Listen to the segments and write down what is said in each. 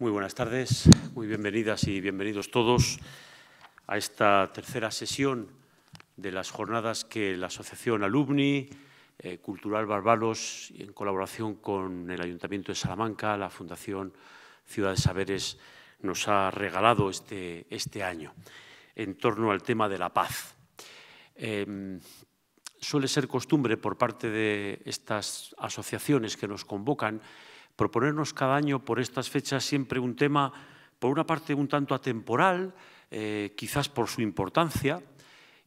Muy buenas tardes, muy bienvenidas y bienvenidos todos a esta tercera sesión de las jornadas que la Asociación Alumni eh, Cultural Barbalos, en colaboración con el Ayuntamiento de Salamanca, la Fundación Ciudad de Saberes, nos ha regalado este, este año en torno al tema de la paz. Em, suele ser costumbre por parte de estas asociaciones que nos convocan proponernos cada año por estas fechas siempre un tema, por una parte un tanto atemporal, eh, quizás por su importancia,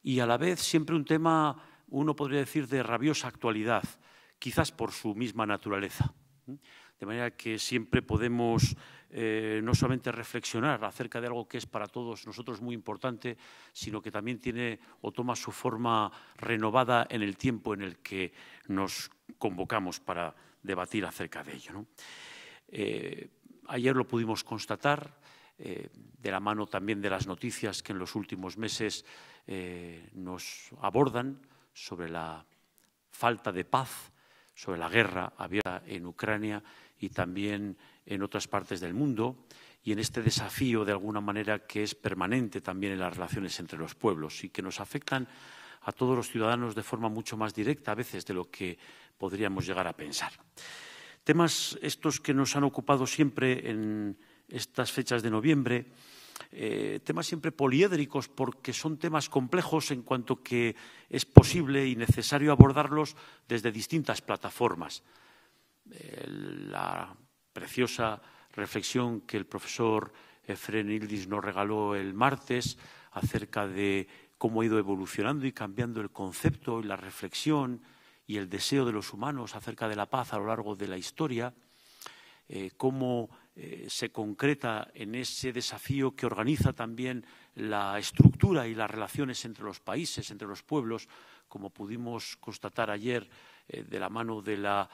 y a la vez siempre un tema, uno podría decir, de rabiosa actualidad, quizás por su misma naturaleza. De manera que siempre podemos eh, no solamente reflexionar acerca de algo que es para todos nosotros muy importante, sino que también tiene o toma su forma renovada en el tiempo en el que nos convocamos para debatir acerca de ello. Eh, ayer lo pudimos constatar, eh, de la mano también de las noticias que en los últimos meses eh, nos abordan sobre la falta de paz, sobre la guerra abierta en Ucrania y también en otras partes del mundo y en este desafío de alguna manera que es permanente también en las relaciones entre los pueblos y que nos afectan a todos los ciudadanos de forma mucho más directa a veces de lo que podríamos llegar a pensar. Temas estos que nos han ocupado siempre en estas fechas de noviembre, eh, temas siempre poliédricos porque son temas complejos en cuanto que es posible y necesario abordarlos desde distintas plataformas. la preciosa reflexión que el profesor Efren Ildis nos regaló el martes acerca de cómo ha ido evolucionando y cambiando el concepto y la reflexión y el deseo de los humanos acerca de la paz a lo largo de la historia, eh, cómo eh, se concreta en ese desafío que organiza también la estructura y las relaciones entre los países, entre los pueblos, como pudimos constatar ayer eh, de la mano de la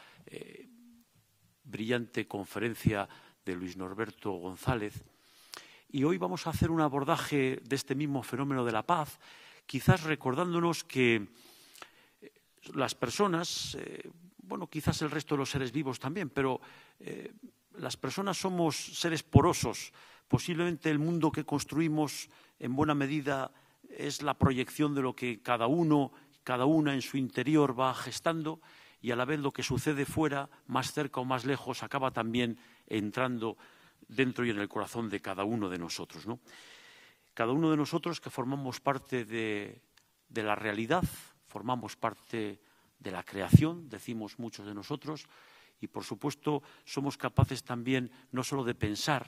brillante conferencia de Luis Norberto González y hoy vamos a hacer un abordaje de este mismo fenómeno de la paz, quizás recordándonos que eh, las personas, eh, bueno, quizás el resto de los seres vivos también, pero eh, las personas somos seres porosos. Posiblemente el mundo que construimos en buena medida es la proyección de lo que cada uno, cada una en su interior va gestando y a la vez lo que sucede fuera, más cerca o más lejos, acaba también entrando dentro y en el corazón de cada uno de nosotros. Cada uno de nosotros que formamos parte de, de la realidad, formamos parte de la creación, decimos muchos de nosotros, y por supuesto somos capaces también no solo de pensar,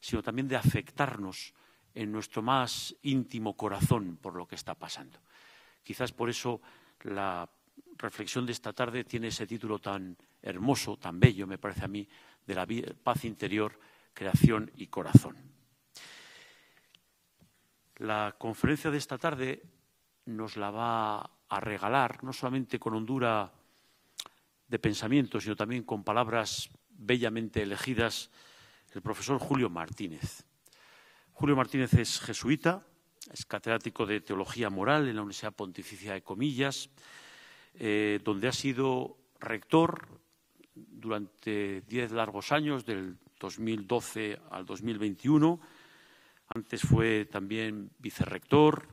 sino también de afectarnos en nuestro más íntimo corazón por lo que está pasando. Quizás por eso la reflexión de esta tarde tiene ese título tan hermoso, tan bello, me parece a mí, de la paz interior creación y corazón. La conferencia de esta tarde nos la va a regalar no solamente con hondura de pensamiento, sino también con palabras bellamente elegidas el profesor Julio Martínez. Julio Martínez es jesuita, es catedrático de Teología Moral en la Universidad Pontificia de Comillas, eh, donde ha sido rector durante diez largos años del 2012 al 2021. Antes fue también vicerrector,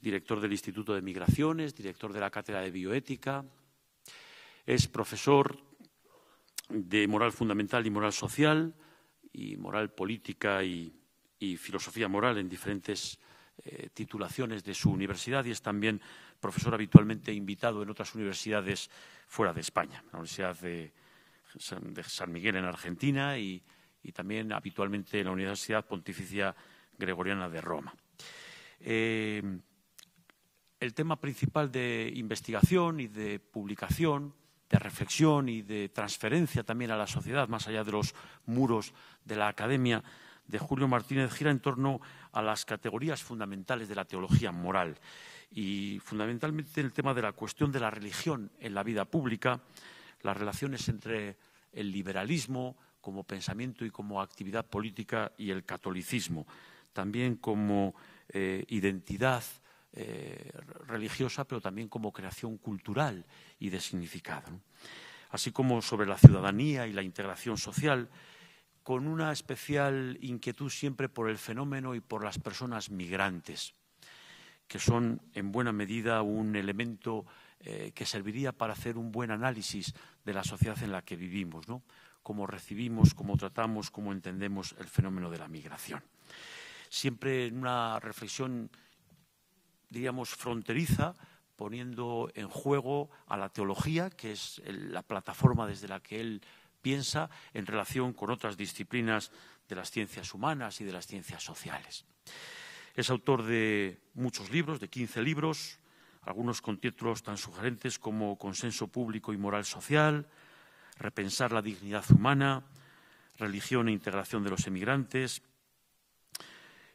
director del Instituto de Migraciones, director de la Cátedra de Bioética. Es profesor de moral fundamental y moral social y moral política y, filosofía moral en diferentes eh, titulaciones de su universidad y es también profesor habitualmente invitado en otras universidades fuera de España, la Universidad de San Miguel en Argentina y y también habitualmente en la Universidad Pontificia Gregoriana de Roma. Eh, el tema principal de investigación y de publicación, de reflexión y de transferencia también a la sociedad, más allá de los muros de la academia, de Julio Martínez gira en torno a las categorías fundamentales de la teología moral y fundamentalmente en el tema de la cuestión de la religión en la vida pública, las relaciones entre el liberalismo, como pensamiento y como actividad política y el catolicismo, también como eh, identidad eh, religiosa, pero también como creación cultural y de significado. Así como sobre la ciudadanía y la integración social, con una especial inquietud siempre por el fenómeno y por las personas migrantes, que son en buena medida un elemento eh, que serviría para hacer un buen análisis de la sociedad en la que vivimos cómo recibimos, cómo tratamos, cómo entendemos el fenómeno de la migración. Siempre en una reflexión, diríamos, fronteriza, poniendo en juego a la teología, que es la plataforma desde la que él piensa en relación con otras disciplinas de las ciencias humanas y de las ciencias sociales. Es autor de muchos libros, de 15 libros, algunos con títulos tan sugerentes como Consenso Público y Moral Social, repensar la dignidad humana, religión e integración de los emigrantes.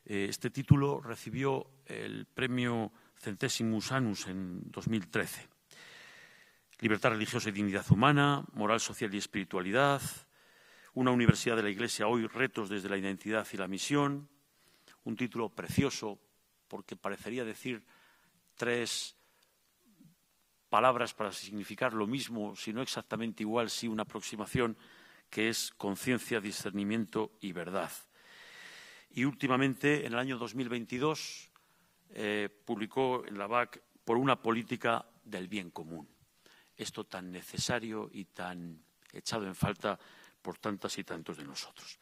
Eh, este título recibió el premio Centesimus Annus en 2013. Libertad religiosa y dignidad humana, moral social y espiritualidad, una universidad de la Iglesia hoy, retos desde la identidad y la misión, un título precioso porque parecería decir tres palabras para significar lo mismo, si no exactamente igual, sí una aproximación que es conciencia, discernimiento y verdad. Y últimamente, en el año 2022, eh, publicó en la BAC por una política del bien común. Esto tan necesario y tan echado en falta por tantas y tantos de nosotros.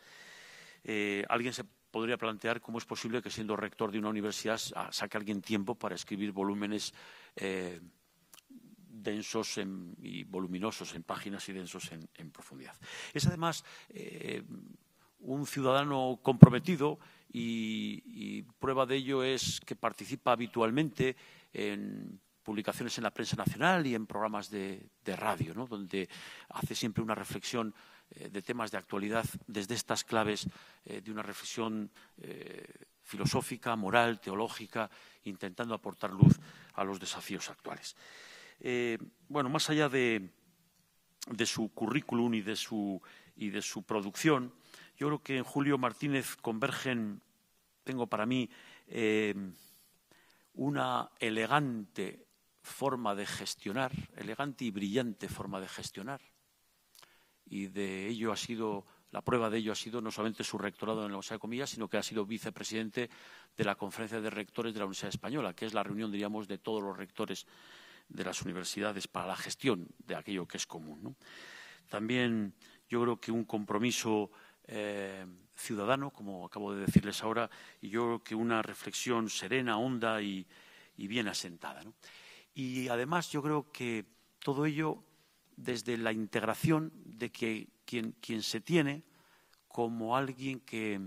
Eh, alguien se podría plantear cómo es posible que siendo rector de una universidad ah, saque alguien tiempo para escribir volúmenes eh, densos y voluminosos en páginas y densos en, profundidad. Es además eh, un ciudadano comprometido y, prueba de ello es que participa habitualmente en publicaciones en la prensa nacional y en programas de, radio, donde hace siempre una reflexión eh, de temas de actualidad desde estas claves eh, de una reflexión filosófica, moral, teológica, intentando aportar luz a los desafíos actuales. Eh, bueno, más allá de, su currículum y de su, producción, yo creo que en Julio Martínez convergen, tengo para mí, eh, una elegante forma de gestionar, elegante y brillante forma de gestionar. Y de ello ha sido, la prueba de ello ha sido no solamente su rectorado en la Universidad de Comillas, sino que ha sido vicepresidente de la Conferencia de Rectores de la Universidad Española, que es la reunión, diríamos, de todos los rectores de las universidades para la gestión de aquello que es común. También yo creo que un compromiso eh, ciudadano, como acabo de decirles ahora, y yo creo que una reflexión serena, honda y, bien asentada. Y además yo creo que todo ello desde la integración de que quien, quien se tiene como alguien que,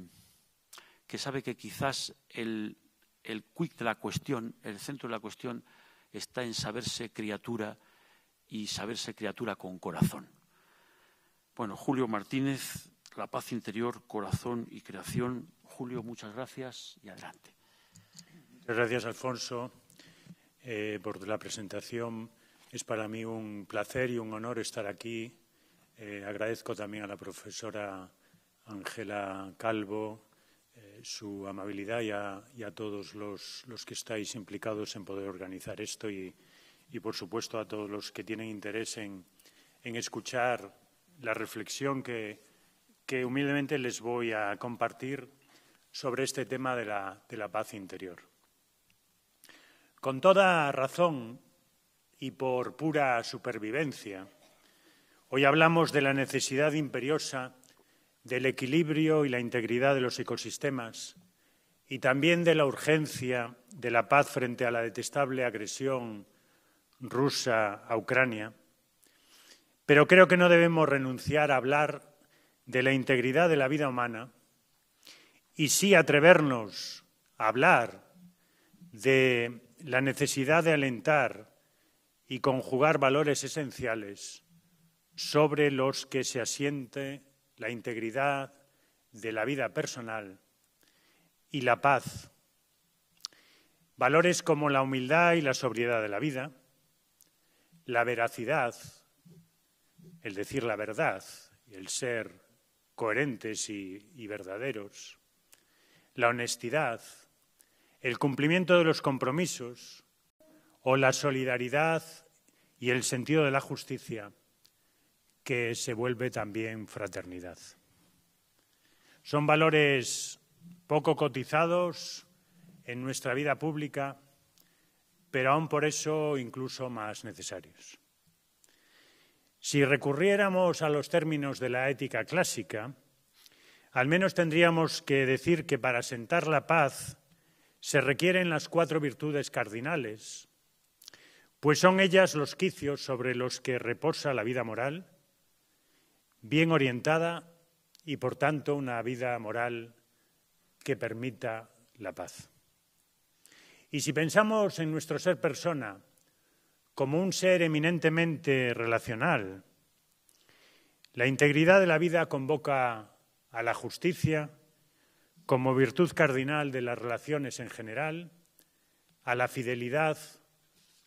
sabe que quizás el, el quick de la cuestión, el centro de la cuestión, está en saberse criatura y saberse criatura con corazón. Bueno, Julio Martínez, La paz interior, corazón y creación. Julio, muchas gracias y adelante. gracias, Alfonso, eh, por la presentación. Es para mí un placer y un honor estar aquí. Eh, agradezco también a la profesora Ángela Calvo su amabilidad y a, todos los, que estáis implicados en poder organizar esto y, por supuesto, a todos los que tienen interés en, escuchar la reflexión que, humildemente les voy a compartir sobre este tema de la paz interior. Con toda razón y por pura supervivencia, hoy hablamos de la necesidad imperiosa del equilibrio y la integridad de los ecosistemas y también de la urgencia de la paz frente a la detestable agresión rusa a Ucrania. Pero creo que no debemos renunciar a hablar de la integridad de la vida humana y sí atrevernos a hablar de la necesidad de alentar y conjugar valores esenciales sobre los que se asiente la integridad de la vida personal y la paz. Valores como la humildad y la sobriedad de la vida, la veracidad, el decir la verdad y el ser coherentes y, y verdaderos, la honestidad, el cumplimiento de los compromisos o la solidaridad y el sentido de la justicia que se vuelve también fraternidad. Son valores poco cotizados en nuestra vida pública, pero aún por eso incluso más necesarios. Si recurriéramos a los términos de la ética clásica, al menos tendríamos que decir que para sentar la paz se requieren las cuatro virtudes cardinales, pues son ellas los quicios sobre los que reposa la vida moral bien orientada y, por tanto, una vida moral que permita la paz. Y si pensamos en nuestro ser persona como un ser eminentemente relacional, la integridad de la vida convoca a la justicia como virtud cardinal de las relaciones en general, a la fidelidad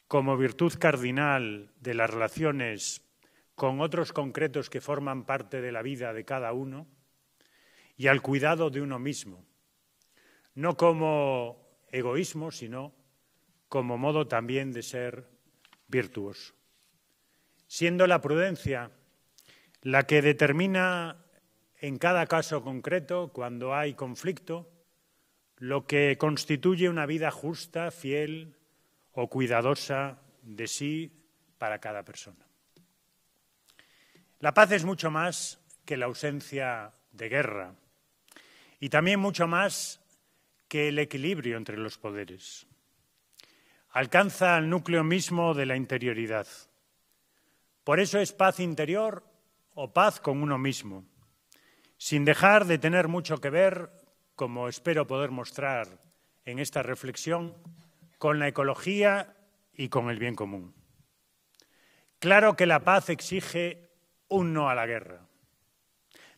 como virtud cardinal de las relaciones con otros concretos que forman parte de la vida de cada uno y al cuidado de uno mismo, no como egoísmo, sino como modo también de ser virtuoso. Siendo la prudencia la que determina en cada caso concreto, cuando hay conflicto, lo que constituye una vida justa, fiel o cuidadosa de sí para cada persona. La paz es mucho más que la ausencia de guerra y también mucho más que el equilibrio entre los poderes. Alcanza al núcleo mismo de la interioridad. Por eso es paz interior o paz con uno mismo, sin dejar de tener mucho que ver, como espero poder mostrar en esta reflexión, con la ecología y con el bien común. Claro que la paz exige un no a la guerra.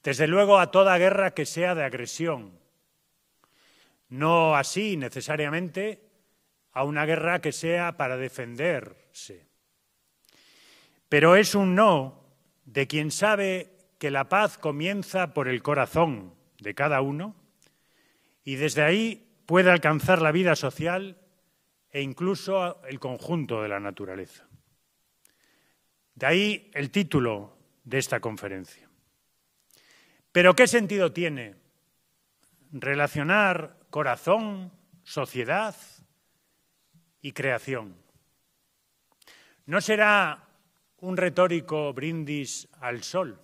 Desde luego a toda guerra que sea de agresión. No así necesariamente a una guerra que sea para defenderse. Pero es un no de quien sabe que la paz comienza por el corazón de cada uno y desde ahí puede alcanzar la vida social e incluso el conjunto de la naturaleza. De ahí el título de esta conferencia. Pero ¿qué sentido tiene relacionar corazón, sociedad y creación? ¿No será un retórico brindis al sol?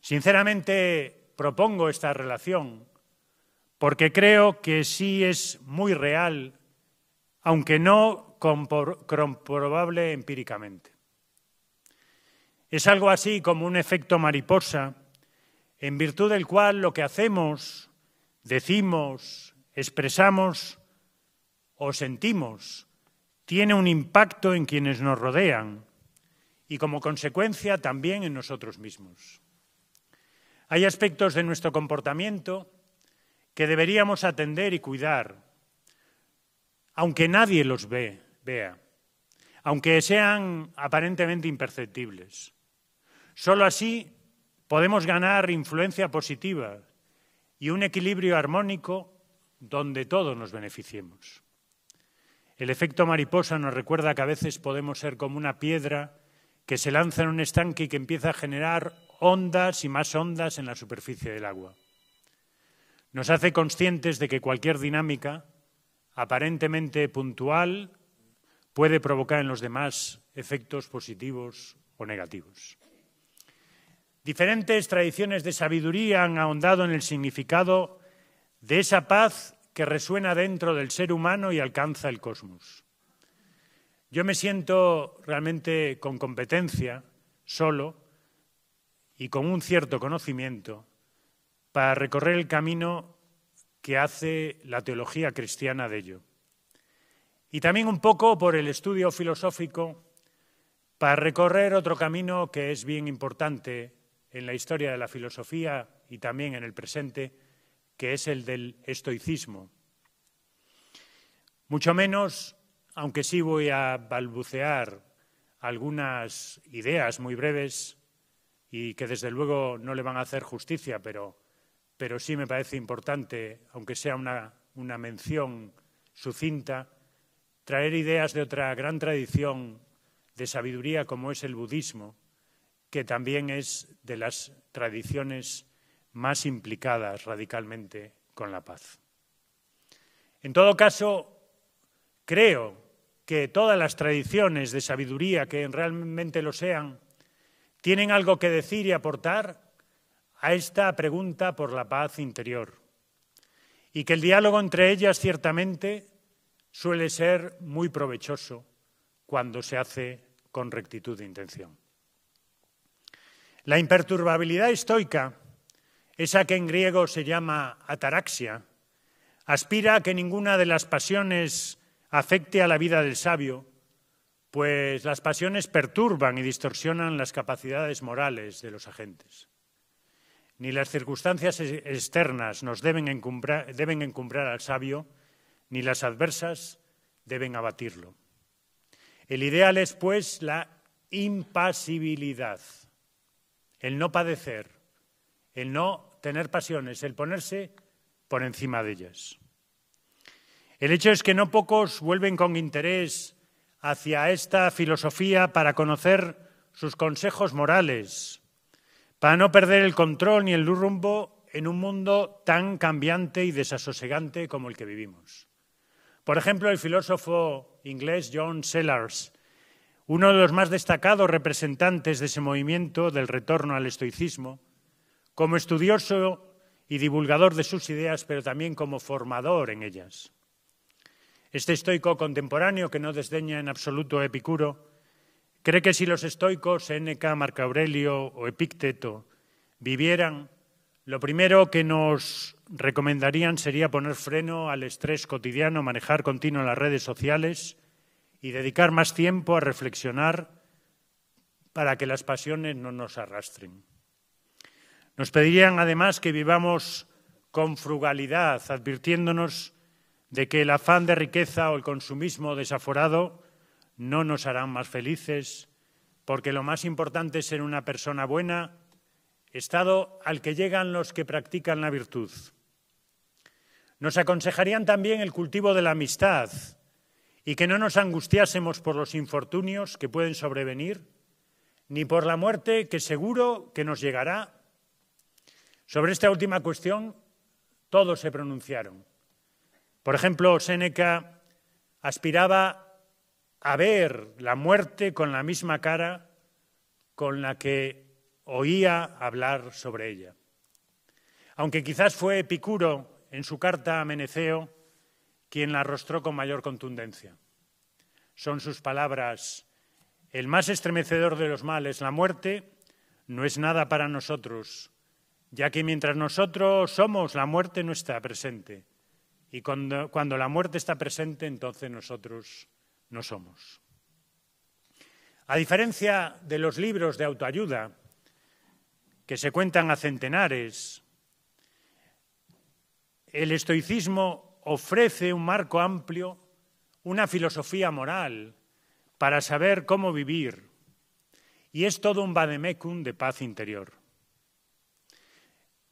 Sinceramente propongo esta relación porque creo que sí es muy real, aunque no comprobable empíricamente. Es algo así como un efecto mariposa, en virtud del cual lo que hacemos, decimos, expresamos o sentimos tiene un impacto en quienes nos rodean y como consecuencia también en nosotros mismos. Hay aspectos de nuestro comportamiento que deberíamos atender y cuidar, aunque nadie los vea, aunque sean aparentemente imperceptibles. Solo así podemos ganar influencia positiva y un equilibrio armónico donde todos nos beneficiemos. El efecto mariposa nos recuerda que a veces podemos ser como una piedra que se lanza en un estanque y que empieza a generar ondas y más ondas en la superficie del agua. Nos hace conscientes de que cualquier dinámica, aparentemente puntual, puede provocar en los demás efectos positivos o negativos. Diferentes tradiciones de sabiduría han ahondado en el significado de esa paz que resuena dentro del ser humano y alcanza el cosmos. Yo me siento realmente con competencia, solo y con un cierto conocimiento para recorrer el camino que hace la teología cristiana de ello. Y también un poco por el estudio filosófico para recorrer otro camino que es bien importante en la historia de la filosofía y también en el presente, que es el del estoicismo. Mucho menos, aunque sí voy a balbucear algunas ideas muy breves y que desde luego no le van a hacer justicia, pero, sí me parece importante, aunque sea una mención sucinta, traer ideas de otra gran tradición de sabiduría como es el budismo que también es de las tradiciones más implicadas radicalmente con la paz. En todo caso, creo que todas las tradiciones de sabiduría que realmente lo sean tienen algo que decir y aportar a esta pregunta por la paz interior y que el diálogo entre ellas ciertamente suele ser muy provechoso cuando se hace con rectitud de intención. La imperturbabilidad estoica, esa que en griego se llama ataraxia, aspira a que ninguna de las pasiones afecte a la vida del sabio, pues las pasiones perturban y distorsionan las capacidades morales de los agentes. Ni las circunstancias externas nos deben encumbrar, al sabio, ni las adversas deben abatirlo. El ideal es, pues, la impasibilidad el no padecer, el no tener pasiones, el ponerse por encima de ellas. El hecho es que no pocos vuelven con interés hacia esta filosofía para conocer sus consejos morales, para no perder el control ni el rumbo en un mundo tan cambiante y desasosegante como el que vivimos. Por ejemplo, el filósofo inglés John Sellars uno de los más destacados representantes de ese movimiento del retorno al estoicismo, como estudioso y divulgador de sus ideas, pero también como formador en ellas. Este estoico contemporáneo, que no desdeña en absoluto a Epicuro, cree que si los estoicos, Eneca, Marco Aurelio o Epícteto, vivieran, lo primero que nos recomendarían sería poner freno al estrés cotidiano, manejar continuo las redes sociales, y dedicar más tiempo a reflexionar para que las pasiones no nos arrastren. Nos pedirían además que vivamos con frugalidad, advirtiéndonos de que el afán de riqueza o el consumismo desaforado no nos harán más felices, porque lo más importante es ser una persona buena, estado al que llegan los que practican la virtud. Nos aconsejarían también el cultivo de la amistad, y que no nos angustiásemos por los infortunios que pueden sobrevenir, ni por la muerte que seguro que nos llegará. Sobre esta última cuestión, todos se pronunciaron. Por ejemplo, Séneca aspiraba a ver la muerte con la misma cara con la que oía hablar sobre ella. Aunque quizás fue Epicuro, en su carta a Meneceo, quien la arrostró con mayor contundencia. Son sus palabras, el más estremecedor de los males, la muerte, no es nada para nosotros, ya que mientras nosotros somos, la muerte no está presente. Y cuando, la muerte está presente, entonces nosotros no somos. A diferencia de los libros de autoayuda, que se cuentan a centenares, el estoicismo ofrece un marco amplio una filosofía moral para saber cómo vivir. Y es todo un vademecum de paz interior.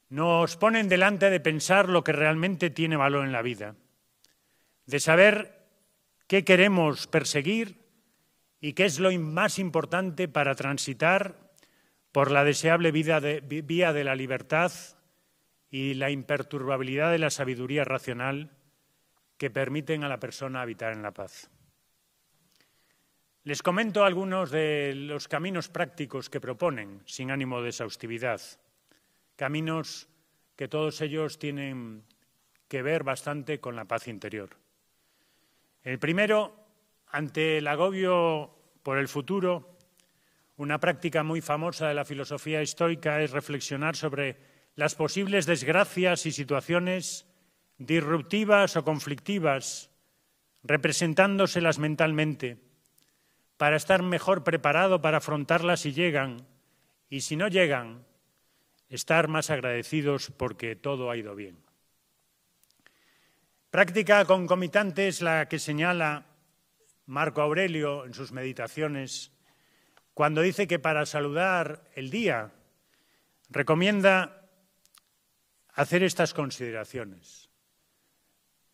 Nos ponen delante de pensar lo que realmente tiene valor en la vida, de saber qué queremos perseguir y qué es lo más importante para transitar por la deseable vía de la libertad y la imperturbabilidad de la sabiduría racional que permiten a la persona habitar en la paz. Les comento algunos de los caminos prácticos que proponen, sin ánimo de exhaustividad. Caminos que todos ellos tienen que ver bastante con la paz interior. El primero, ante el agobio por el futuro, una práctica muy famosa de la filosofía estoica es reflexionar sobre las posibles desgracias y situaciones disruptivas o conflictivas, representándoselas mentalmente, para estar mejor preparado para afrontarlas si llegan, y si no llegan, estar más agradecidos porque todo ha ido bien. Práctica concomitante es la que señala Marco Aurelio en sus meditaciones cuando dice que para saludar el día recomienda hacer estas consideraciones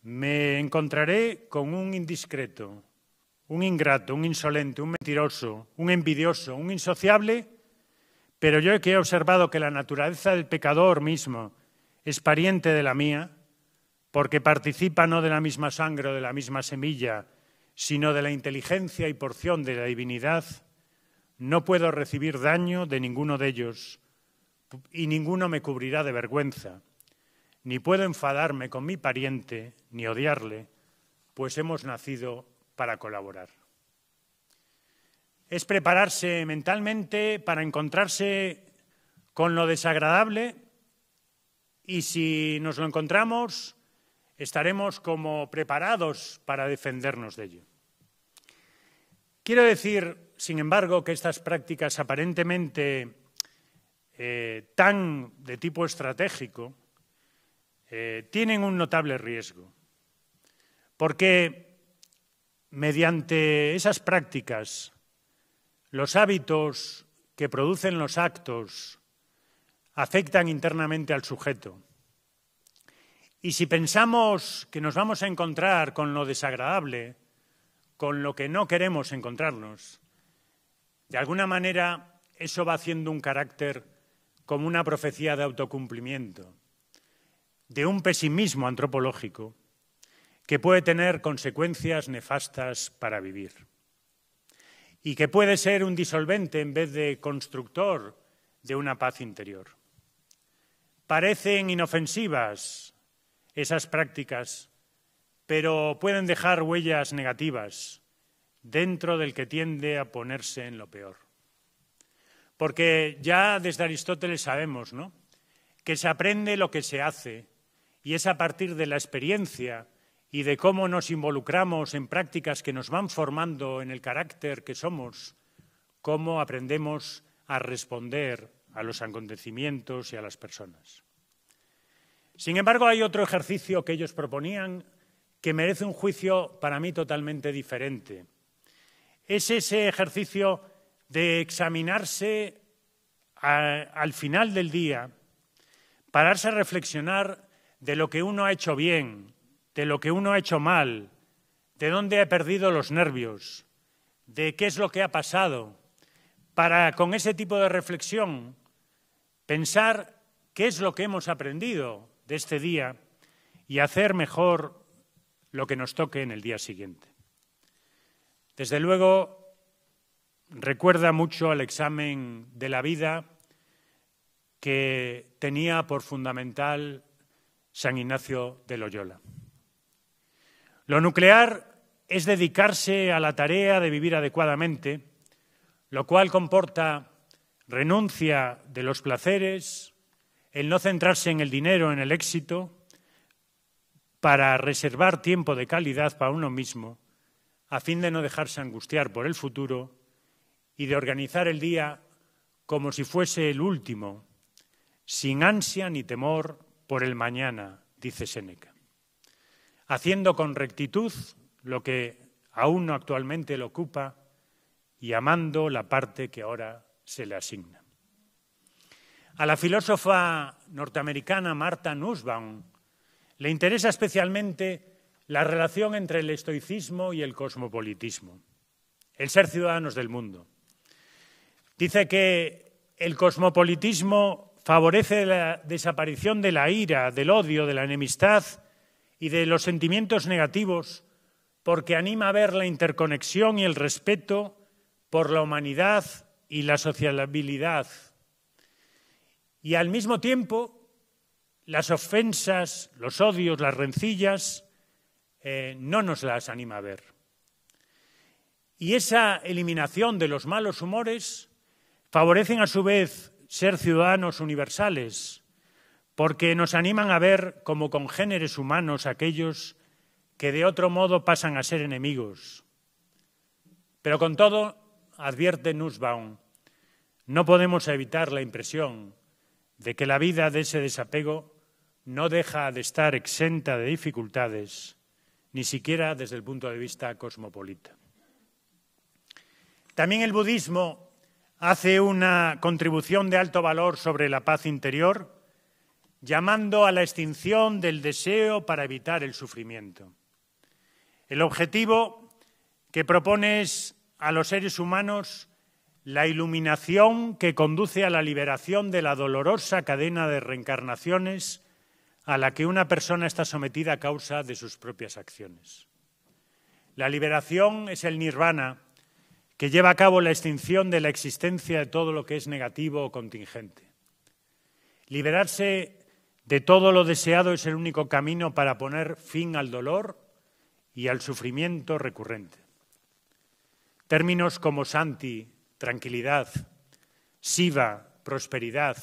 me encontraré con un indiscreto, un ingrato, un insolente, un mentiroso, un envidioso, un insociable, pero yo que he observado que la naturaleza del pecador mismo es pariente de la mía, porque participa no de la misma sangre o de la misma semilla, sino de la inteligencia y porción de la divinidad, no puedo recibir daño de ninguno de ellos y ninguno me cubrirá de vergüenza. Ni puedo enfadarme con mi pariente ni odiarle, pues hemos nacido para colaborar. Es prepararse mentalmente para encontrarse con lo desagradable y si nos lo encontramos estaremos como preparados para defendernos de ello. Quiero decir, sin embargo, que estas prácticas aparentemente eh, tan de tipo estratégico eh, tienen un notable riesgo, porque mediante esas prácticas, los hábitos que producen los actos afectan internamente al sujeto. Y si pensamos que nos vamos a encontrar con lo desagradable, con lo que no queremos encontrarnos, de alguna manera eso va haciendo un carácter como una profecía de autocumplimiento de un pesimismo antropológico que puede tener consecuencias nefastas para vivir y que puede ser un disolvente en vez de constructor de una paz interior. Parecen inofensivas esas prácticas, pero pueden dejar huellas negativas dentro del que tiende a ponerse en lo peor. Porque ya desde Aristóteles sabemos, ¿no? que se aprende lo que se hace y es a partir de la experiencia y de cómo nos involucramos en prácticas que nos van formando en el carácter que somos, cómo aprendemos a responder a los acontecimientos y a las personas. Sin embargo, hay otro ejercicio que ellos proponían que merece un juicio para mí totalmente diferente. Es ese ejercicio de examinarse al final del día, pararse a reflexionar de lo que uno ha hecho bien, de lo que uno ha hecho mal, de dónde ha perdido los nervios, de qué es lo que ha pasado, para con ese tipo de reflexión pensar qué es lo que hemos aprendido de este día y hacer mejor lo que nos toque en el día siguiente. Desde luego, recuerda mucho al examen de la vida que tenía por fundamental San Ignacio de Loyola. Lo nuclear es dedicarse a la tarea de vivir adecuadamente, lo cual comporta renuncia de los placeres, el no centrarse en el dinero, en el éxito, para reservar tiempo de calidad para uno mismo, a fin de no dejarse angustiar por el futuro y de organizar el día como si fuese el último, sin ansia ni temor por el mañana, dice Séneca, haciendo con rectitud lo que aún no actualmente le ocupa y amando la parte que ahora se le asigna. A la filósofa norteamericana Marta Nussbaum le interesa especialmente la relación entre el estoicismo y el cosmopolitismo, el ser ciudadanos del mundo. Dice que el cosmopolitismo favorece la desaparición de la ira, del odio, de la enemistad y de los sentimientos negativos, porque anima a ver la interconexión y el respeto por la humanidad y la sociabilidad. Y al mismo tiempo, las ofensas, los odios, las rencillas, eh, no nos las anima a ver. Y esa eliminación de los malos humores favorecen a su vez ser ciudadanos universales, porque nos animan a ver como congéneres humanos aquellos que de otro modo pasan a ser enemigos. Pero con todo, advierte Nussbaum, no podemos evitar la impresión de que la vida de ese desapego no deja de estar exenta de dificultades, ni siquiera desde el punto de vista cosmopolita. También el budismo hace una contribución de alto valor sobre la paz interior, llamando a la extinción del deseo para evitar el sufrimiento. El objetivo que propone es a los seres humanos la iluminación que conduce a la liberación de la dolorosa cadena de reencarnaciones a la que una persona está sometida a causa de sus propias acciones. La liberación es el nirvana, que lleva a cabo la extinción de la existencia de todo lo que es negativo o contingente. Liberarse de todo lo deseado es el único camino para poner fin al dolor y al sufrimiento recurrente. Términos como Santi, tranquilidad, Siva, prosperidad,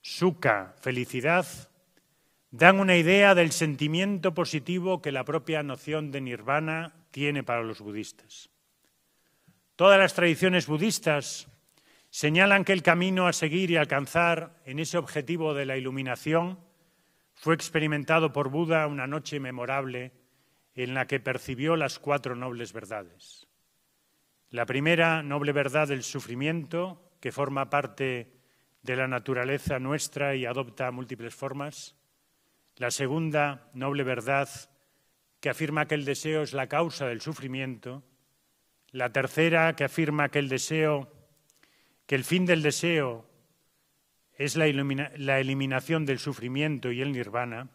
suka, felicidad, dan una idea del sentimiento positivo que la propia noción de nirvana tiene para los budistas. Todas las tradiciones budistas señalan que el camino a seguir y alcanzar en ese objetivo de la iluminación fue experimentado por Buda una noche memorable en la que percibió las cuatro nobles verdades. La primera noble verdad del sufrimiento, que forma parte de la naturaleza nuestra y adopta múltiples formas. La segunda noble verdad, que afirma que el deseo es la causa del sufrimiento la tercera que afirma que el deseo, que el fin del deseo es la, eliminación del sufrimiento y el nirvana.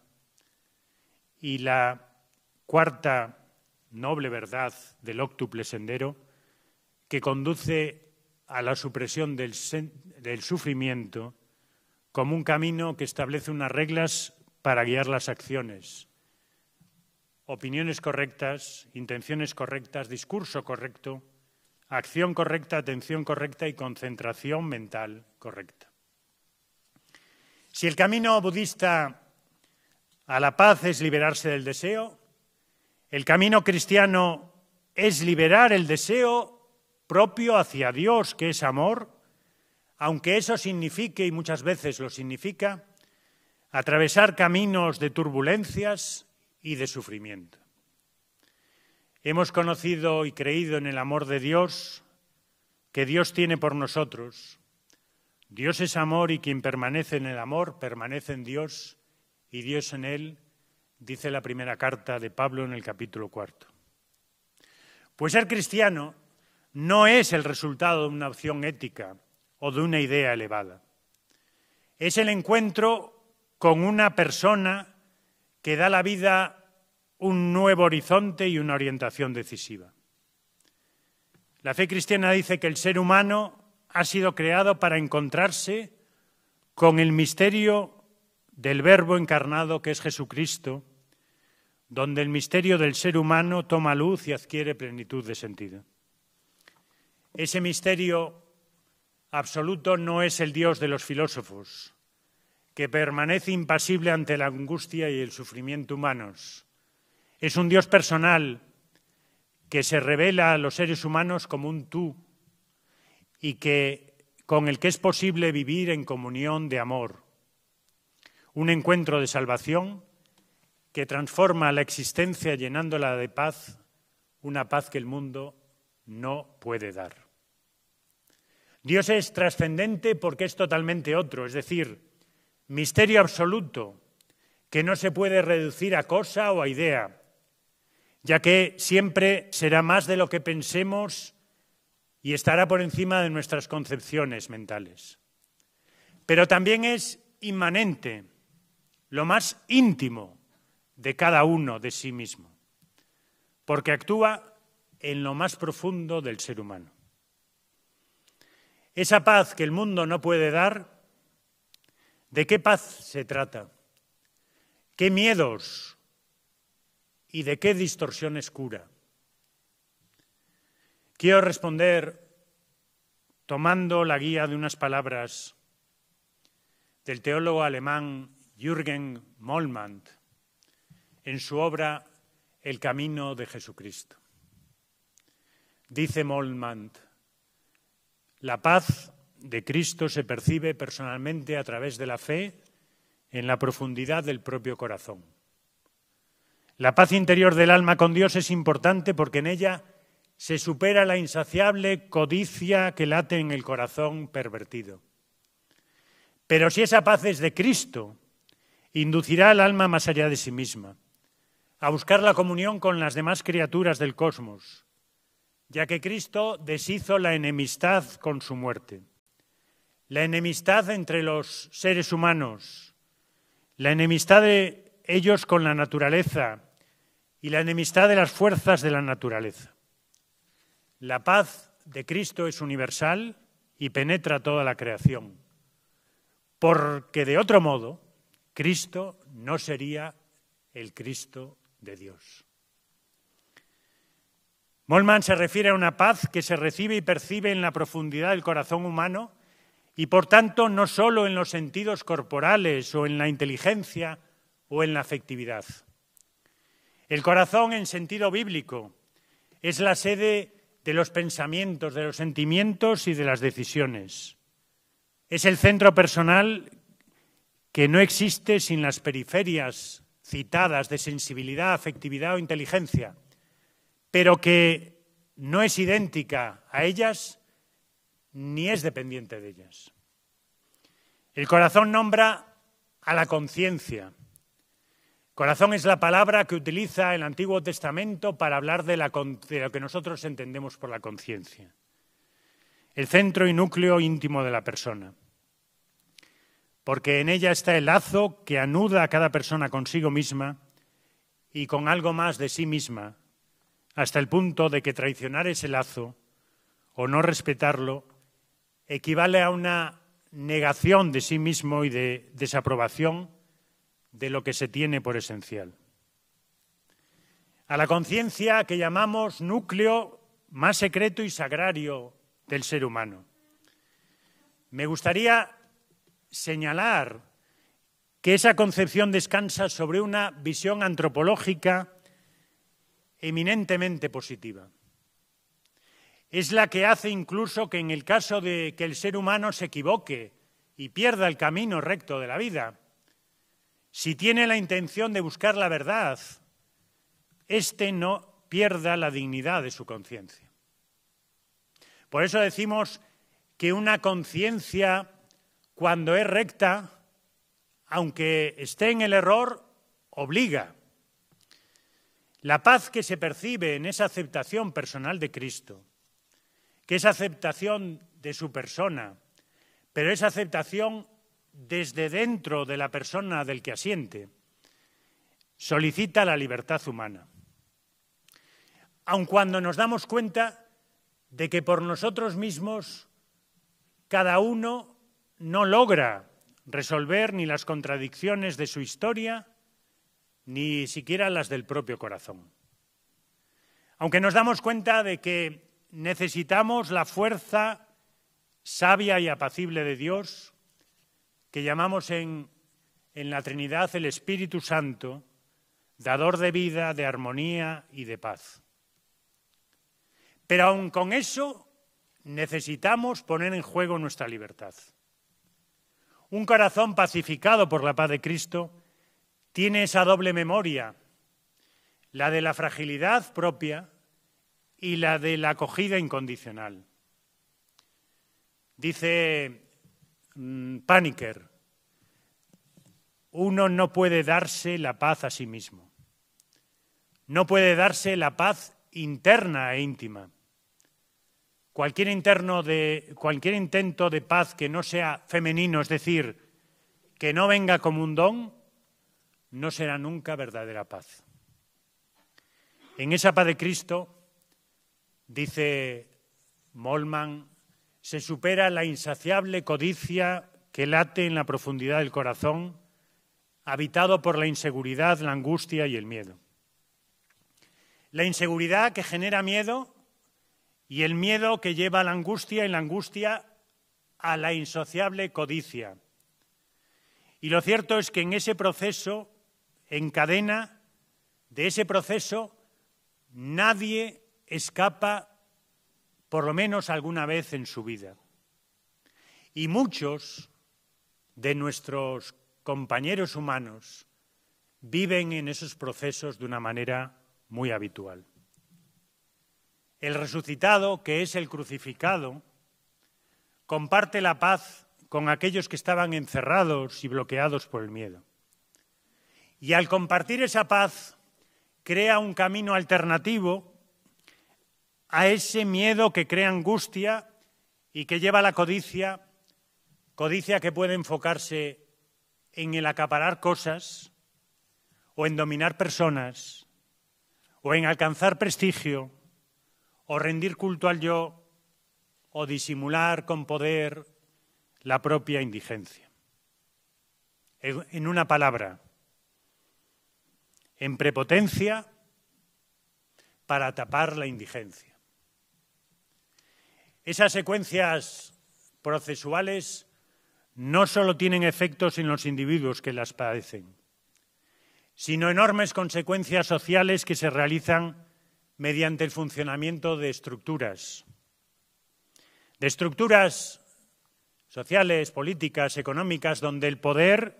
Y la cuarta noble verdad del óctuple sendero que conduce a la supresión del, sufrimiento como un camino que establece unas reglas para guiar las acciones, opiniones correctas, intenciones correctas, discurso correcto, acción correcta, atención correcta y concentración mental correcta. Si el camino budista a la paz es liberarse del deseo, el camino cristiano es liberar el deseo propio hacia Dios, que es amor, aunque eso signifique, y muchas veces lo significa, atravesar caminos de turbulencias, y de sufrimiento. Hemos conocido y creído en el amor de Dios que Dios tiene por nosotros. Dios es amor y quien permanece en el amor permanece en Dios y Dios en él, dice la primera carta de Pablo en el capítulo cuarto. Pues ser cristiano no es el resultado de una opción ética o de una idea elevada. Es el encuentro con una persona que da a la vida un nuevo horizonte y una orientación decisiva. La fe cristiana dice que el ser humano ha sido creado para encontrarse con el misterio del Verbo encarnado que es Jesucristo, donde el misterio del ser humano toma luz y adquiere plenitud de sentido. Ese misterio absoluto no es el Dios de los filósofos, que permanece impasible ante la angustia y el sufrimiento humanos. Es un Dios personal que se revela a los seres humanos como un tú y que con el que es posible vivir en comunión de amor. Un encuentro de salvación que transforma la existencia llenándola de paz, una paz que el mundo no puede dar. Dios es trascendente porque es totalmente otro, es decir, misterio absoluto que no se puede reducir a cosa o a idea, ya que siempre será más de lo que pensemos y estará por encima de nuestras concepciones mentales. Pero también es inmanente, lo más íntimo de cada uno de sí mismo, porque actúa en lo más profundo del ser humano. Esa paz que el mundo no puede dar ¿De qué paz se trata? ¿Qué miedos? ¿Y de qué distorsiones cura? Quiero responder tomando la guía de unas palabras del teólogo alemán Jürgen Mollmann en su obra El camino de Jesucristo. Dice Mollmann, la paz de Cristo se percibe personalmente a través de la fe en la profundidad del propio corazón. La paz interior del alma con Dios es importante porque en ella se supera la insaciable codicia que late en el corazón pervertido. Pero si esa paz es de Cristo, inducirá al alma más allá de sí misma, a buscar la comunión con las demás criaturas del cosmos, ya que Cristo deshizo la enemistad con su muerte la enemistad entre los seres humanos, la enemistad de ellos con la naturaleza y la enemistad de las fuerzas de la naturaleza. La paz de Cristo es universal y penetra toda la creación, porque de otro modo Cristo no sería el Cristo de Dios. Molman se refiere a una paz que se recibe y percibe en la profundidad del corazón humano y por tanto no solo en los sentidos corporales o en la inteligencia o en la afectividad. El corazón en sentido bíblico es la sede de los pensamientos, de los sentimientos y de las decisiones. Es el centro personal que no existe sin las periferias citadas de sensibilidad, afectividad o inteligencia, pero que no es idéntica a ellas ni es dependiente de ellas. El corazón nombra a la conciencia. Corazón es la palabra que utiliza el Antiguo Testamento para hablar de, lo que nosotros entendemos por la conciencia. El centro y núcleo íntimo de la persona. Porque en ella está el lazo que anuda a cada persona consigo misma y con algo más de sí misma, hasta el punto de que traicionar ese lazo o no respetarlo equivale a una negación de sí mismo y de desaprobación de lo que se tiene por esencial. A la conciencia que llamamos núcleo más secreto y sagrario del ser humano. Me gustaría señalar que esa concepción descansa sobre una visión antropológica eminentemente positiva es la que hace incluso que en el caso de que el ser humano se equivoque y pierda el camino recto de la vida, si tiene la intención de buscar la verdad, éste no pierda la dignidad de su conciencia. Por eso decimos que una conciencia, cuando es recta, aunque esté en el error, obliga. La paz que se percibe en esa aceptación personal de Cristo, que es aceptación de su persona, pero es aceptación desde dentro de la persona del que asiente, solicita la libertad humana. Aun cuando nos damos cuenta de que por nosotros mismos cada uno no logra resolver ni las contradicciones de su historia, ni siquiera las del propio corazón. Aunque nos damos cuenta de que necesitamos la fuerza sabia y apacible de Dios, que llamamos en, la Trinidad el Espíritu Santo, dador de vida, de armonía y de paz. Pero aun con eso necesitamos poner en juego nuestra libertad. Un corazón pacificado por la paz de Cristo tiene esa doble memoria, la de la fragilidad propia y la de la acogida incondicional. Dice mm, Paniker, uno no puede darse la paz a sí mismo, no puede darse la paz interna e íntima. Cualquier, de, cualquier intento de paz que no sea femenino, es decir, que no venga como un don, no será nunca verdadera paz. En esa paz de Cristo dice Molman, se supera la insaciable codicia que late en la profundidad del corazón, habitado por la inseguridad, la angustia y el miedo. La inseguridad que genera miedo y el miedo que lleva a la angustia y la angustia a la insociable codicia. Y lo cierto es que en ese proceso, en cadena de ese proceso, nadie escapa por lo menos alguna vez en su vida. Y muchos de nuestros compañeros humanos viven en esos procesos de una manera muy habitual. El resucitado, que es el crucificado, comparte la paz con aquellos que estaban encerrados y bloqueados por el miedo. Y al compartir esa paz, crea un camino alternativo a ese miedo que crea angustia y que lleva a la codicia, codicia que puede enfocarse en el acaparar cosas o en dominar personas o en alcanzar prestigio o rendir culto al yo o disimular con poder la propia indigencia. En una palabra, en prepotencia para tapar la indigencia. Esas secuencias procesuales no solo tienen efectos en los individuos que las padecen, sino enormes consecuencias sociales que se realizan mediante el funcionamiento de estructuras, de estructuras sociales, políticas, económicas, donde el poder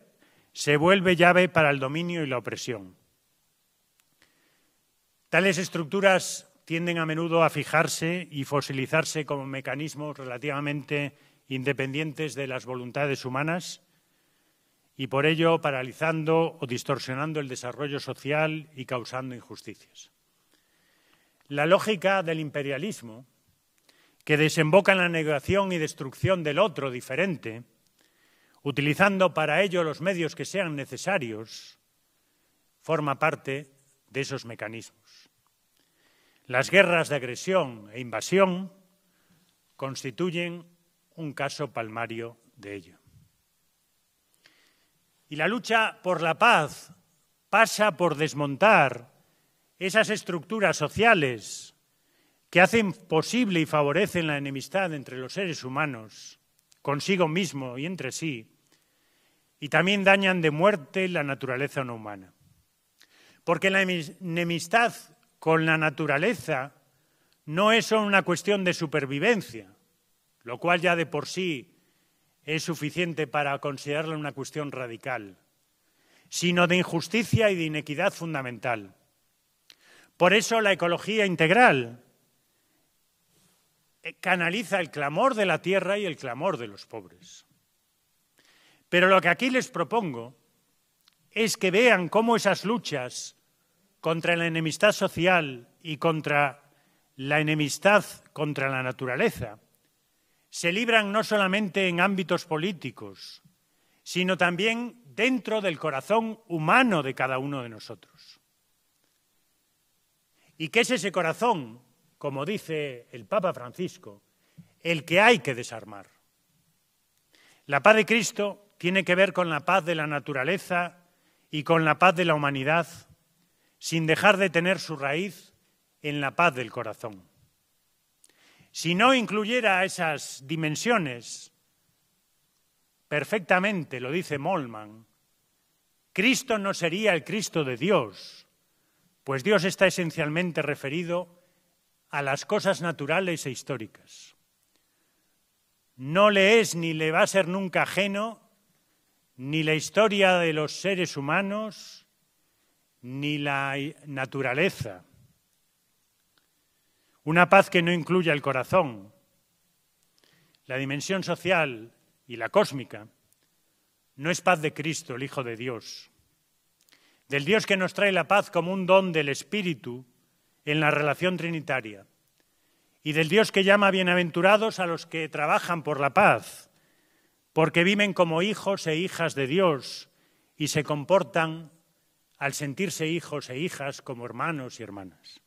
se vuelve llave para el dominio y la opresión. Tales estructuras tienden a menudo a fijarse y fosilizarse como mecanismos relativamente independientes de las voluntades humanas y por ello paralizando o distorsionando el desarrollo social y causando injusticias. La lógica del imperialismo, que desemboca en la negación y destrucción del otro diferente, utilizando para ello los medios que sean necesarios, forma parte de esos mecanismos. Las guerras de agresión e invasión constituyen un caso palmario de ello. Y la lucha por la paz pasa por desmontar esas estructuras sociales que hacen posible y favorecen la enemistad entre los seres humanos, consigo mismo y entre sí, y también dañan de muerte la naturaleza no humana. Porque la enemistad con la naturaleza no es solo una cuestión de supervivencia, lo cual ya de por sí es suficiente para considerarla una cuestión radical, sino de injusticia y de inequidad fundamental. Por eso la ecología integral eh, canaliza el clamor de la tierra y el clamor de los pobres. Pero lo que aquí les propongo es que vean cómo esas luchas contra la enemistad social y contra la enemistad contra la naturaleza, se libran no solamente en ámbitos políticos, sino también dentro del corazón humano de cada uno de nosotros. ¿Y qué es ese corazón, como dice el Papa Francisco, el que hay que desarmar? La paz de Cristo tiene que ver con la paz de la naturaleza y con la paz de la humanidad sin dejar de tener su raíz en la paz del corazón. Si no incluyera esas dimensiones, perfectamente lo dice Molman, Cristo no sería el Cristo de Dios, pues Dios está esencialmente referido a las cosas naturales e históricas. No le es ni le va a ser nunca ajeno ni la historia de los seres humanos, ni la naturaleza. Una paz que no incluya el corazón, la dimensión social y la cósmica, no es paz de Cristo, el Hijo de Dios, del Dios que nos trae la paz como un don del Espíritu en la relación trinitaria, y del Dios que llama bienaventurados a los que trabajan por la paz, porque viven como hijos e hijas de Dios y se comportan al sentirse hijos e hijas como hermanos y hermanas.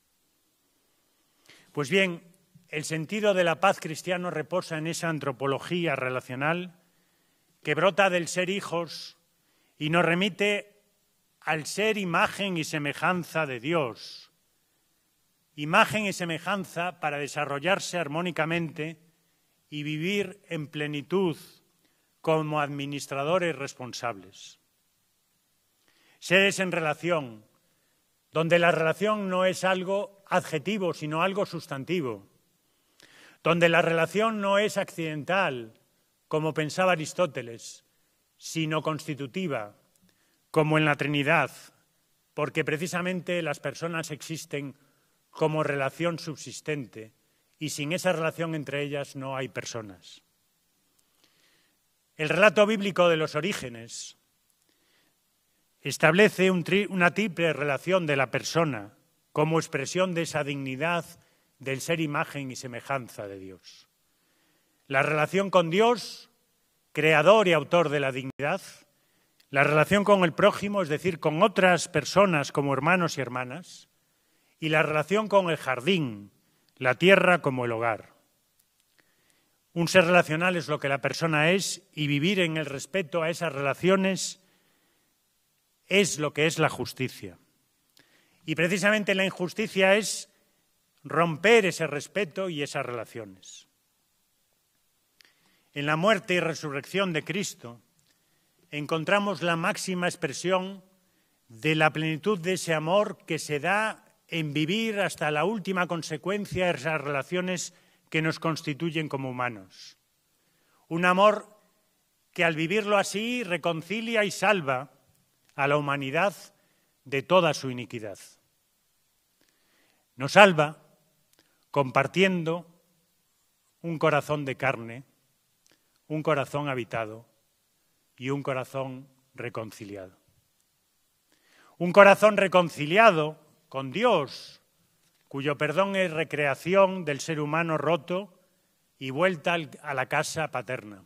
Pues bien, el sentido de la paz cristiana reposa en esa antropología relacional que brota del ser hijos y nos remite al ser imagen y semejanza de Dios. Imagen y semejanza para desarrollarse armónicamente y vivir en plenitud como administradores responsables. Sedes en relación, donde la relación no es algo adjetivo, sino algo sustantivo, donde la relación no es accidental, como pensaba Aristóteles, sino constitutiva, como en la Trinidad, porque precisamente las personas existen como relación subsistente y sin esa relación entre ellas no hay personas. El relato bíblico de los orígenes establece una triple relación de la persona como expresión de esa dignidad del ser imagen y semejanza de Dios. La relación con Dios, creador y autor de la dignidad, la relación con el prójimo, es decir, con otras personas como hermanos y hermanas, y la relación con el jardín, la tierra como el hogar. Un ser relacional es lo que la persona es y vivir en el respeto a esas relaciones es lo que es la justicia. Y precisamente la injusticia es romper ese respeto y esas relaciones. En la muerte y resurrección de Cristo encontramos la máxima expresión de la plenitud de ese amor que se da en vivir hasta la última consecuencia esas relaciones que nos constituyen como humanos. Un amor que al vivirlo así reconcilia y salva a la humanidad de toda su iniquidad. Nos salva compartiendo un corazón de carne, un corazón habitado y un corazón reconciliado. Un corazón reconciliado con Dios, cuyo perdón es recreación del ser humano roto y vuelta a la casa paterna.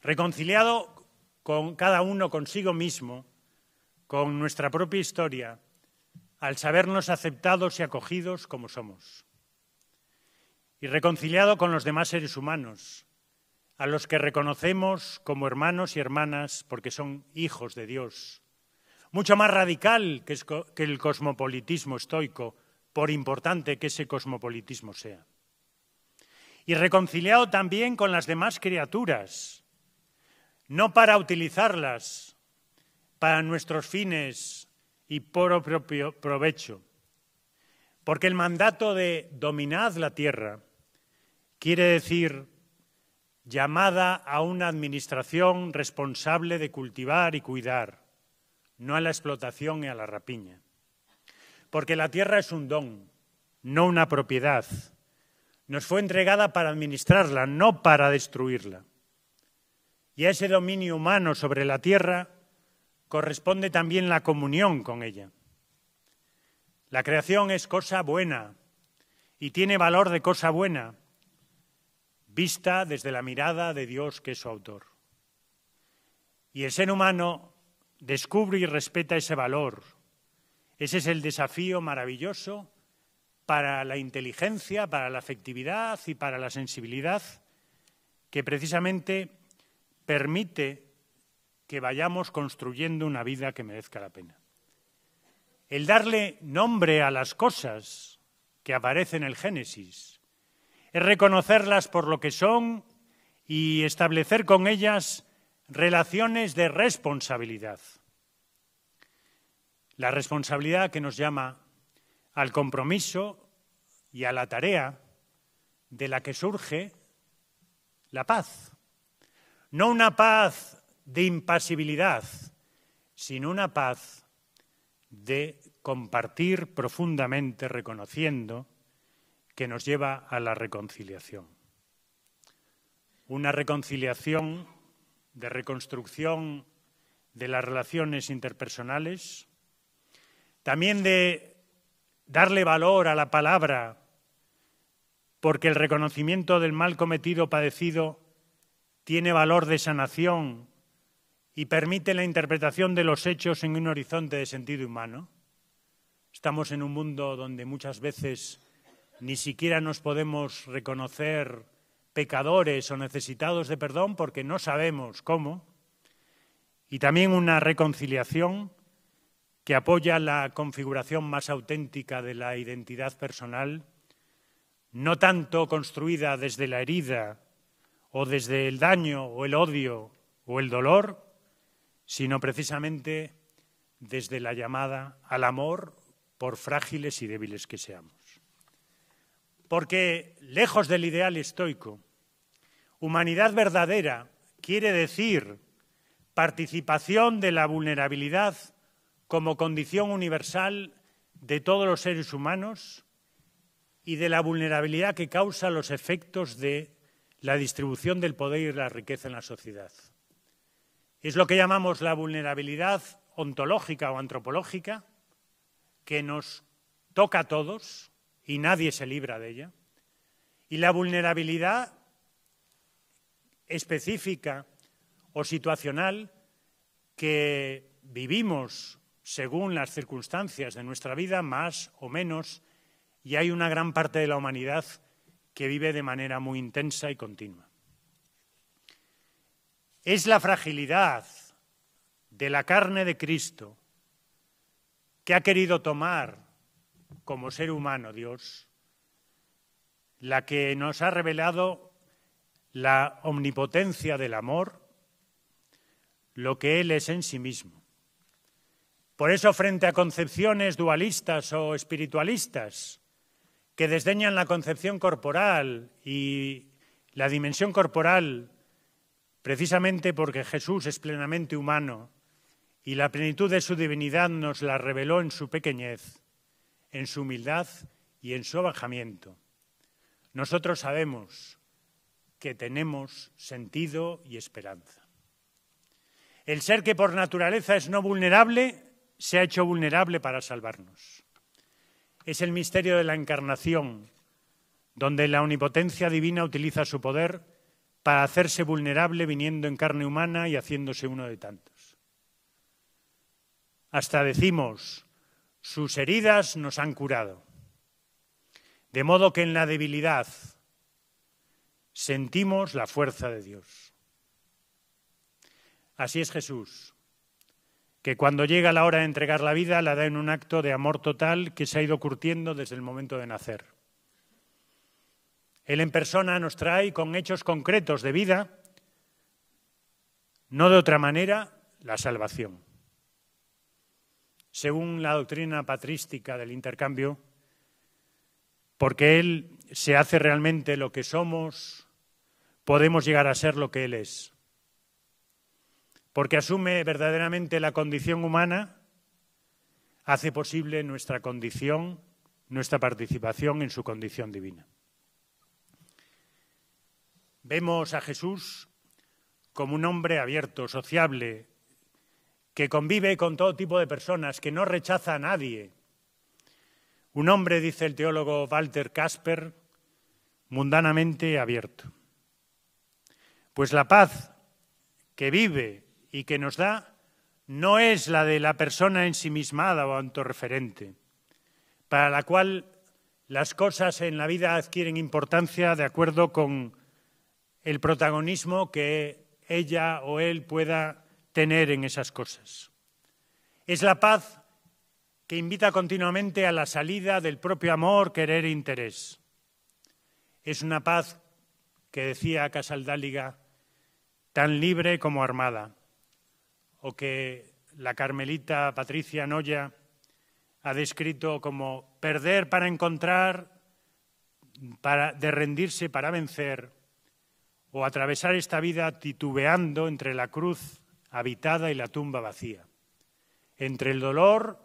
Reconciliado con cada uno consigo mismo, con nuestra propia historia, al sabernos aceptados y acogidos como somos. Y reconciliado con los demás seres humanos, a los que reconocemos como hermanos y hermanas porque son hijos de Dios. Mucho más radical que, que el cosmopolitismo estoico, por importante que ese cosmopolitismo sea. Y reconciliado también con las demás criaturas, no para utilizarlas para nuestros fines y por propio provecho. Porque el mandato de dominad la tierra quiere decir llamada a una administración responsable de cultivar y cuidar, no a la explotación y a la rapiña. Porque la tierra es un don, no una propiedad. Nos fue entregada para administrarla, no para destruirla. Y a ese dominio humano sobre la tierra corresponde también la comunión con ella. La creación es cosa buena y tiene valor de cosa buena, vista desde la mirada de Dios que es su autor. Y el ser humano descubre y respeta ese valor. Ese es el desafío maravilloso para la inteligencia, para la afectividad y para la sensibilidad que precisamente permite que vayamos construyendo una vida que merezca la pena. El darle nombre a las cosas que aparecen en el Génesis es reconocerlas por lo que son y establecer con ellas relaciones de responsabilidad. La responsabilidad que nos llama al compromiso y a la tarea de la que surge la paz no una paz de impasibilidad, sino una paz de compartir profundamente, reconociendo que nos lleva a la reconciliación. Una reconciliación de reconstrucción de las relaciones interpersonales, también de darle valor a la palabra, porque el reconocimiento del mal cometido, padecido, tiene valor de sanación y permite la interpretación de los hechos en un horizonte de sentido humano. Estamos en un mundo donde muchas veces ni siquiera nos podemos reconocer pecadores o necesitados de perdón porque no sabemos cómo. Y también una reconciliación que apoya la configuración más auténtica de la identidad personal, no tanto construida desde la herida o desde el daño o el odio o el dolor, sino precisamente desde la llamada al amor, por frágiles y débiles que seamos. Porque, lejos del ideal estoico, humanidad verdadera quiere decir participación de la vulnerabilidad como condición universal de todos los seres humanos y de la vulnerabilidad que causa los efectos de la distribución del poder y la riqueza en la sociedad. Es lo que llamamos la vulnerabilidad ontológica o antropológica, que nos toca a todos y nadie se libra de ella, y la vulnerabilidad específica o situacional que vivimos según las circunstancias de nuestra vida, más o menos, y hay una gran parte de la humanidad que vive de manera muy intensa y continua. Es la fragilidad de la carne de Cristo que ha querido tomar como ser humano Dios, la que nos ha revelado la omnipotencia del amor, lo que Él es en sí mismo. Por eso, frente a concepciones dualistas o espiritualistas, que desdeñan la concepción corporal y la dimensión corporal precisamente porque Jesús es plenamente humano y la plenitud de su divinidad nos la reveló en su pequeñez, en su humildad y en su abajamiento. Nosotros sabemos que tenemos sentido y esperanza. El ser que por naturaleza es no vulnerable se ha hecho vulnerable para salvarnos es el misterio de la encarnación, donde la omnipotencia divina utiliza su poder para hacerse vulnerable viniendo en carne humana y haciéndose uno de tantos. Hasta decimos, sus heridas nos han curado. De modo que en la debilidad sentimos la fuerza de Dios. Así es Jesús que cuando llega la hora de entregar la vida la da en un acto de amor total que se ha ido curtiendo desde el momento de nacer. Él en persona nos trae con hechos concretos de vida, no de otra manera, la salvación. Según la doctrina patrística del intercambio, porque Él se hace realmente lo que somos, podemos llegar a ser lo que Él es porque asume verdaderamente la condición humana, hace posible nuestra condición, nuestra participación en su condición divina. Vemos a Jesús como un hombre abierto, sociable, que convive con todo tipo de personas, que no rechaza a nadie. Un hombre, dice el teólogo Walter Casper, mundanamente abierto. Pues la paz que vive y que nos da no es la de la persona ensimismada o autorreferente, para la cual las cosas en la vida adquieren importancia de acuerdo con el protagonismo que ella o él pueda tener en esas cosas. Es la paz que invita continuamente a la salida del propio amor, querer e interés. Es una paz que decía Casaldáliga, tan libre como armada o que la carmelita Patricia Noya ha descrito como perder para encontrar, de rendirse para vencer, o atravesar esta vida titubeando entre la cruz habitada y la tumba vacía, entre el dolor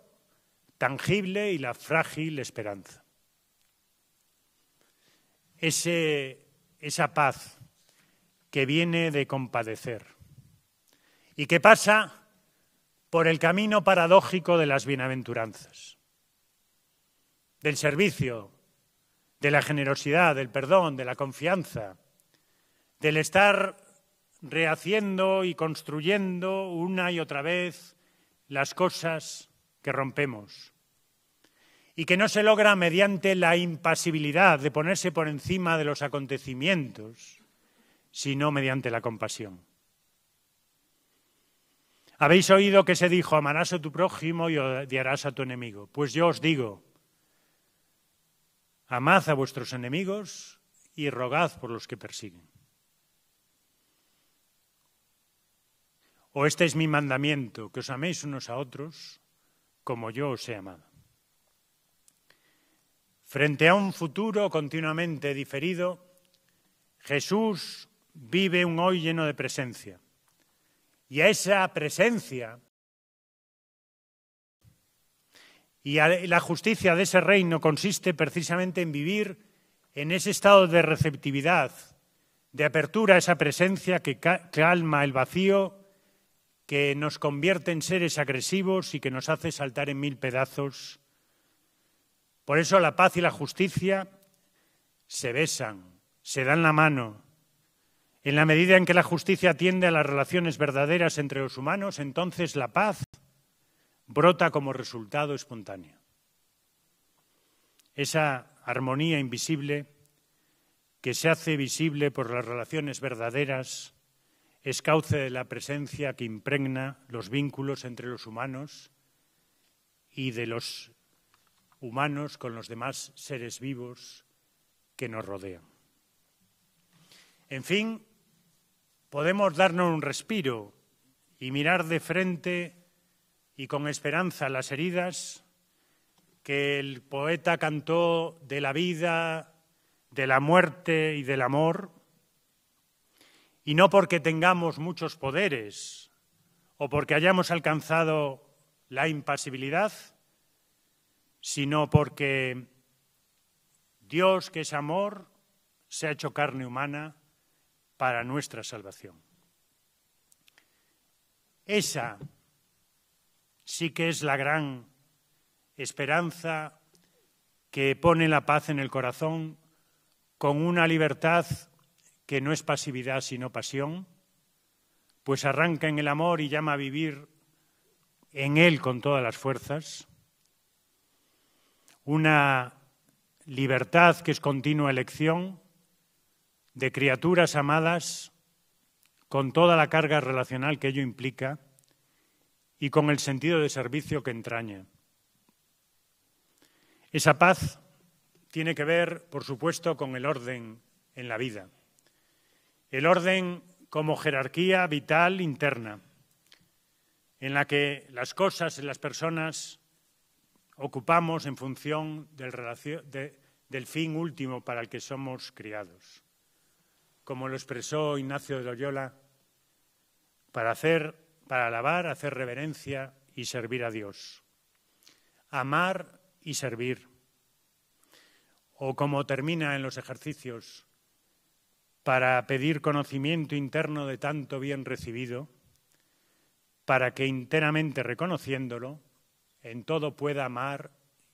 tangible y la frágil esperanza. esa paz que viene de compadecer y que pasa por el camino paradójico de las bienaventuranzas, del servicio, de la generosidad, del perdón, de la confianza, del estar rehaciendo y construyendo una y otra vez las cosas que rompemos y que no se logra mediante la impasibilidad de ponerse por encima de los acontecimientos, sino mediante la compasión. Habéis oído que se dijo, amarás a tu prójimo y odiarás a tu enemigo. Pues yo os digo, amad a vuestros enemigos y rogad por los que persiguen. O este es mi mandamiento, que os améis unos a otros como yo os he amado. Frente a un futuro continuamente diferido, Jesús vive un hoy lleno de presencia y a esa presencia y a la justicia de ese reino consiste precisamente en vivir en ese estado de receptividad, de apertura a esa presencia que calma el vacío, que nos convierte en seres agresivos y que nos hace saltar en mil pedazos. Por eso la paz y la justicia se besan, se dan la mano, en la medida en que la justicia atiende a las relaciones verdaderas entre los humanos, entonces la paz brota como resultado espontáneo. Esa armonía invisible que se hace visible por las relaciones verdaderas es cauce de la presencia que impregna los vínculos entre los humanos y de los humanos con los demás seres vivos que nos rodean. En fin, podemos darnos un respiro y mirar de frente y con esperanza las heridas que el poeta cantó de la vida, de la muerte y del amor, y no porque tengamos muchos poderes o porque hayamos alcanzado la impasibilidad, sino porque Dios, que es amor, se ha hecho carne humana para nuestra salvación. Esa sí que es la gran esperanza que pone la paz en el corazón con una libertad que no es pasividad sino pasión, pues arranca en el amor y llama a vivir en él con todas las fuerzas, una libertad que es continua elección, de criaturas amadas con toda la carga relacional que ello implica y con el sentido de servicio que entraña. Esa paz tiene que ver, por supuesto, con el orden en la vida. El orden como jerarquía vital interna, en la que las cosas, y las personas, ocupamos en función del fin último para el que somos criados como lo expresó Ignacio de Loyola, para hacer, para alabar, hacer reverencia y servir a Dios. Amar y servir. O como termina en los ejercicios, para pedir conocimiento interno de tanto bien recibido, para que internamente reconociéndolo, en todo pueda amar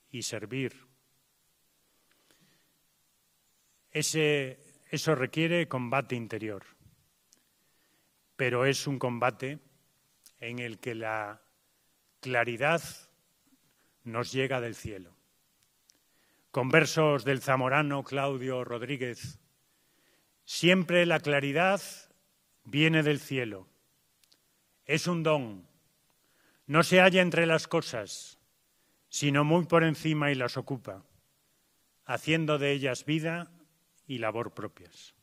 y servir. Ese eso requiere combate interior, pero es un combate en el que la claridad nos llega del cielo. Con versos del zamorano Claudio Rodríguez, siempre la claridad viene del cielo. Es un don, no se halla entre las cosas, sino muy por encima y las ocupa, haciendo de ellas vida y labor propias.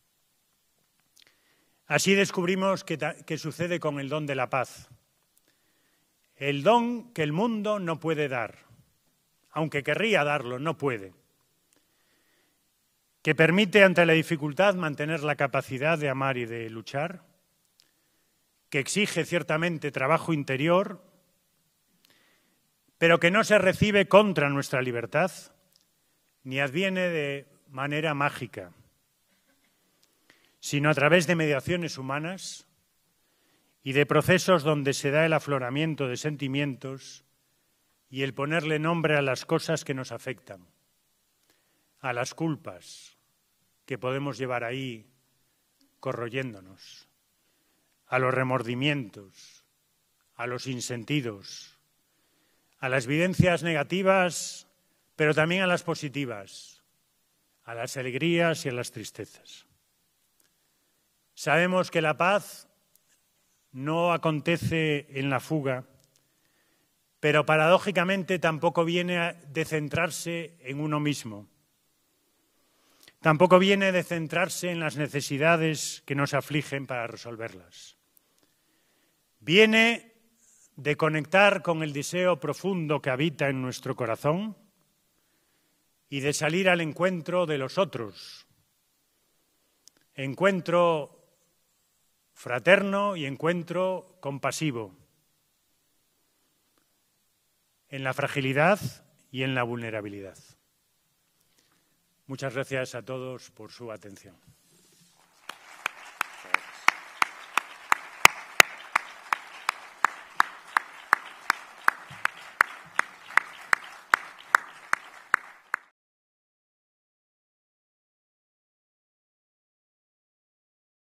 Así descubrimos qué sucede con el don de la paz, el don que el mundo no puede dar, aunque querría darlo, no puede, que permite ante la dificultad mantener la capacidad de amar y de luchar, que exige ciertamente trabajo interior, pero que no se recibe contra nuestra libertad, ni adviene de manera mágica, sino a través de mediaciones humanas y de procesos donde se da el afloramiento de sentimientos y el ponerle nombre a las cosas que nos afectan, a las culpas que podemos llevar ahí corroyéndonos, a los remordimientos, a los insentidos, a las evidencias negativas, pero también a las positivas, a las alegrías y a las tristezas. Sabemos que la paz no acontece en la fuga, pero paradójicamente tampoco viene de centrarse en uno mismo. Tampoco viene de centrarse en las necesidades que nos afligen para resolverlas. Viene de conectar con el deseo profundo que habita en nuestro corazón y de salir al encuentro de los otros. Encuentro fraterno y encuentro compasivo en la fragilidad y en la vulnerabilidad. Muchas gracias a todos por su atención.